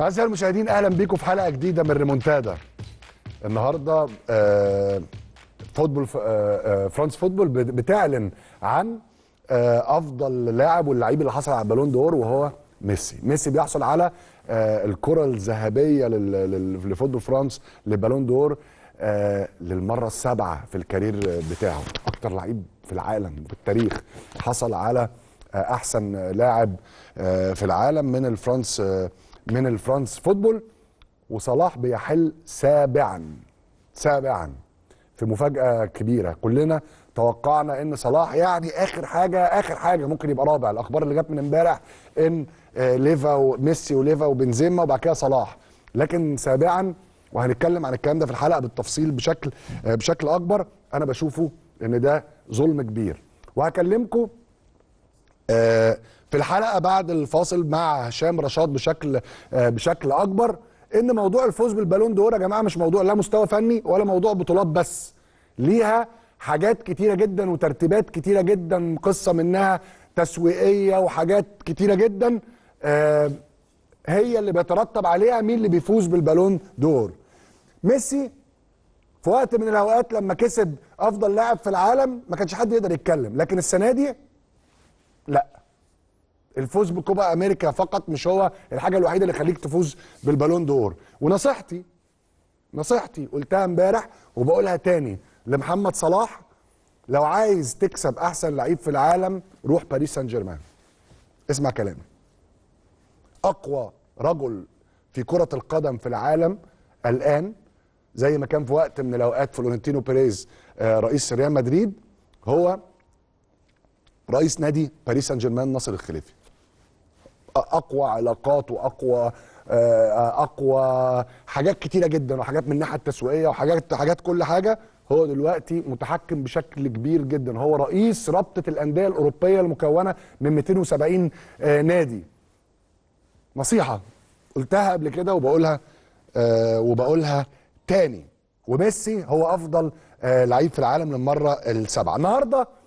اعزائي المشاهدين اهلا بيكم في حلقه جديده من ريمونتادا النهارده آه، فوتبول آه، آه، فرانس فوتبول بتعلن عن افضل لاعب واللعيب اللي حصل على البالون دور وهو ميسي ميسي بيحصل على الكره الذهبيه لفوتبول فرانس لبالون دور للمره السابعه في الكارير بتاعه اكتر لعيب في العالم في التاريخ حصل على احسن لاعب في العالم من الفرانس من الفرانس فوتبول وصلاح بيحل سابعا سابعا في مفاجاه كبيره كلنا توقعنا ان صلاح يعني اخر حاجه اخر حاجه ممكن يبقى رابع الاخبار اللي جت من امبارح ان آه، ليفا وميسي وليفا وبنزيما وبعد كده صلاح لكن سابعا وهنتكلم عن الكلام ده في الحلقه بالتفصيل بشكل آه، بشكل اكبر انا بشوفه ان ده ظلم كبير وهكلمكم آه، في الحلقه بعد الفاصل مع هشام رشاد بشكل آه، بشكل اكبر ان موضوع الفوز بالبالون دور يا جماعه مش موضوع لا مستوى فني ولا موضوع بطولات بس ليها حاجات كتيره جدا وترتيبات كتيره جدا قصه منها تسويقيه وحاجات كتيره جدا آه، هي اللي بيترتب عليها مين اللي بيفوز بالبالون دور ميسي في وقت من الاوقات لما كسب افضل لاعب في العالم ما كانش حد يقدر يتكلم لكن السنه دي لا الفوز بكوبا امريكا فقط مش هو الحاجه الوحيده اللي خليك تفوز بالبالون دور ونصيحتي نصيحتي قلتها امبارح وبقولها تاني لمحمد صلاح لو عايز تكسب احسن لعيب في العالم روح باريس سان جيرمان اسمع كلامي اقوى رجل في كره القدم في العالم الان زي ما كان في وقت من الاوقات فلورنتينو بيريز آه، رئيس ريال مدريد هو رئيس نادي باريس سان جيرمان ناصر الخليفي اقوى علاقات واقوى آه، اقوى حاجات كتيره جدا وحاجات من الناحيه التسويقيه وحاجات حاجات كل حاجه هو دلوقتي متحكم بشكل كبير جدا هو رئيس رابطه الانديه الاوروبيه المكونه من 270 آه، نادي نصيحه قلتها قبل كده وبقولها آه، وبقولها تاني وميسي هو افضل لعيب في العالم للمره السابعه النهارده